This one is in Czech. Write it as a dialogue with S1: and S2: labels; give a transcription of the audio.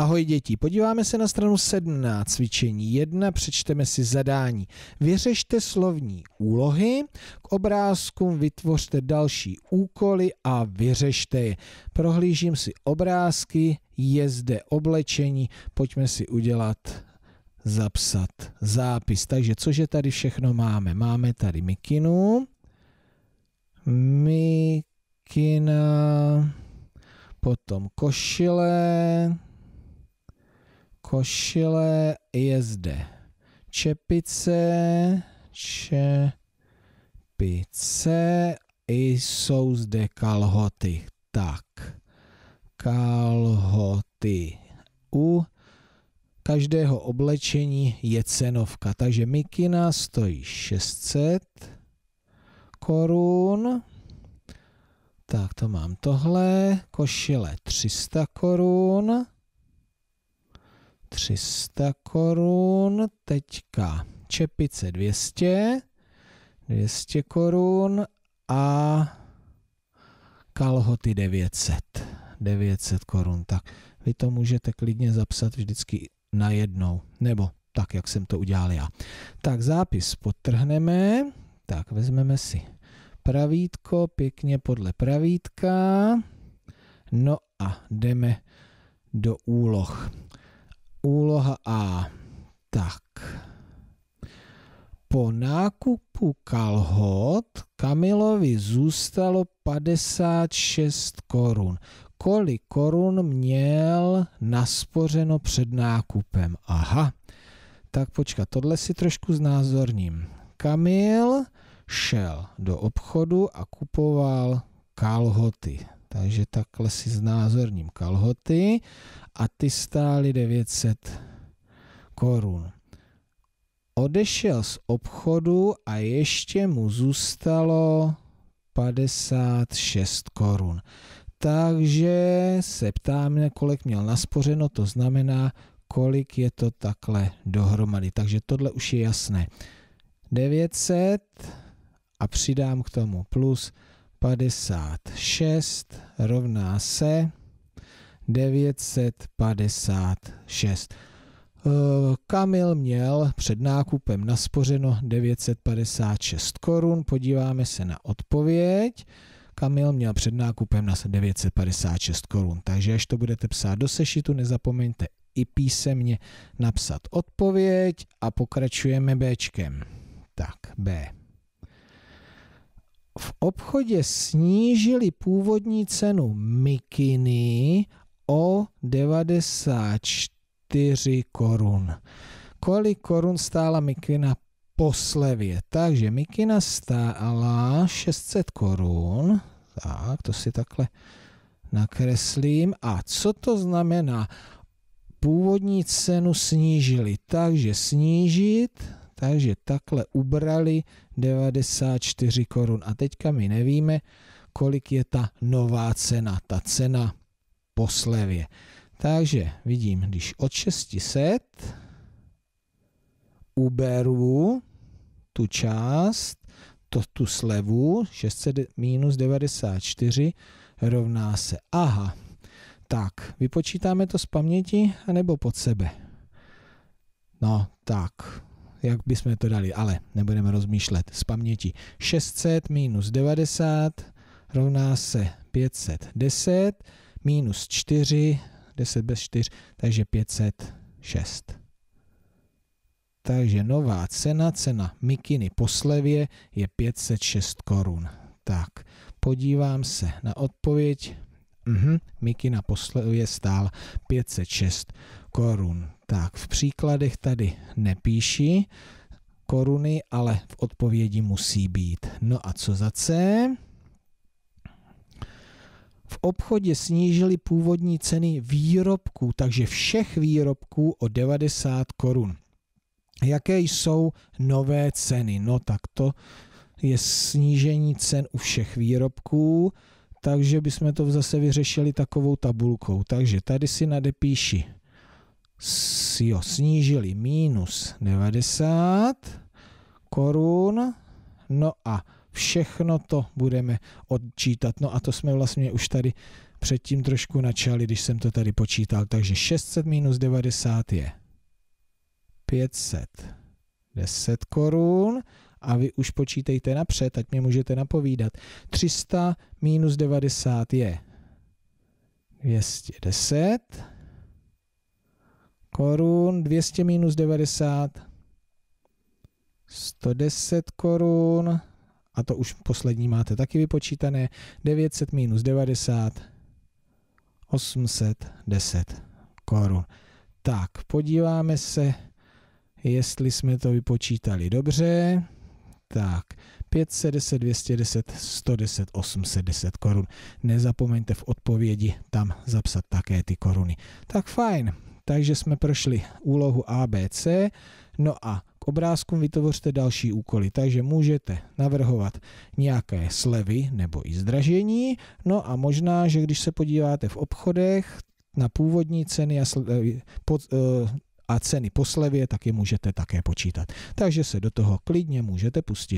S1: Ahoj děti, podíváme se na stranu 17 cvičení 1, přečteme si zadání. Vyřešte slovní úlohy, k obrázkům vytvořte další úkoly a vyřešte je. Prohlížím si obrázky, je zde oblečení, pojďme si udělat zapsat zápis. Takže cože tady všechno máme? Máme tady mikinu, mikina, potom košile, košile zde. Čepice, čepice, jsou zde kalhoty. Tak, kalhoty. U každého oblečení je cenovka, takže mikina stojí 600 korun. Tak to mám tohle, košile 300 korun 300 korun, teďka čepice 200, 200 korun a kalhoty 900. 900 korun, tak vy to můžete klidně zapsat vždycky na jednou, nebo tak, jak jsem to udělal já. Tak zápis potrhneme, tak vezmeme si pravítko, pěkně podle pravítka, no a jdeme do úloh a tak. Po nákupu kalhot Kamilovi zůstalo 56 korun. Kolik korun měl naspořeno před nákupem? Aha, tak počkat, tohle si trošku znázorním. Kamil šel do obchodu a kupoval kalhoty. Takže takhle si znázorním kalhoty a ty stály 900 korun. Odešel z obchodu a ještě mu zůstalo 56 korun. Takže se ptáme, kolik měl naspořeno, to znamená, kolik je to takhle dohromady. Takže tohle už je jasné. 900 a přidám k tomu plus 56 rovná se 956. Eh, Kamil měl před nákupem naspořeno 956 korun. Podíváme se na odpověď. Kamil měl před nákupem na 956 korun. Takže až to budete psát do sešitu, nezapomeňte i písemně napsat odpověď a pokračujeme Bčkem. Tak, B. V obchodě snížili původní cenu mikiny o 94 4 korun. Kolik korun stála mikina po slevě? Takže mikina stála 600 korun. Tak, to si takhle nakreslím. A co to znamená? Původní cenu snížili, takže snížit, takže takhle ubrali 94 korun. A teďka my nevíme, kolik je ta nová cena, ta cena po slevě. Takže vidím, když od 600 uberu tu část, to, tu slevu, 600 minus 94 rovná se. Aha, tak, vypočítáme to z paměti anebo pod sebe. No, tak, jak bychom to dali, ale nebudeme rozmýšlet. Z paměti 600 minus 90 rovná se 510 minus 4 10 bez 4, takže 506. Takže nová cena, cena mikiny po slevě je 506 korun. Tak, podívám se na odpověď. Mhm, mikina po slevě stál 506 korun. Tak, v příkladech tady nepíši koruny, ale v odpovědi musí být. No a co za C? v obchodě snížili původní ceny výrobků, takže všech výrobků o 90 korun. Jaké jsou nové ceny? No tak to je snížení cen u všech výrobků, takže bychom to zase vyřešili takovou tabulkou. Takže tady si nadepíši, jo, snížili minus 90 korun, no a Všechno to budeme odčítat. No a to jsme vlastně už tady předtím trošku načali, když jsem to tady počítal. Takže 600 minus 90 je 510 korun a vy už počítejte napřed, ať mě můžete napovídat. 300 minus 90 je 210 korun, 200 minus 90 110 korun, a to už poslední máte taky vypočítané, 900 minus 90, 810 korun. Tak, podíváme se, jestli jsme to vypočítali dobře. Tak, 510, 210, 110, 810 korun. Nezapomeňte v odpovědi tam zapsat také ty koruny. Tak fajn, takže jsme prošli úlohu ABC, No a k obrázkům vytvořte další úkoly, takže můžete navrhovat nějaké slevy nebo i zdražení, no a možná, že když se podíváte v obchodech na původní ceny a, slevy, eh, pod, eh, a ceny po slevě, tak je můžete také počítat. Takže se do toho klidně můžete pustit.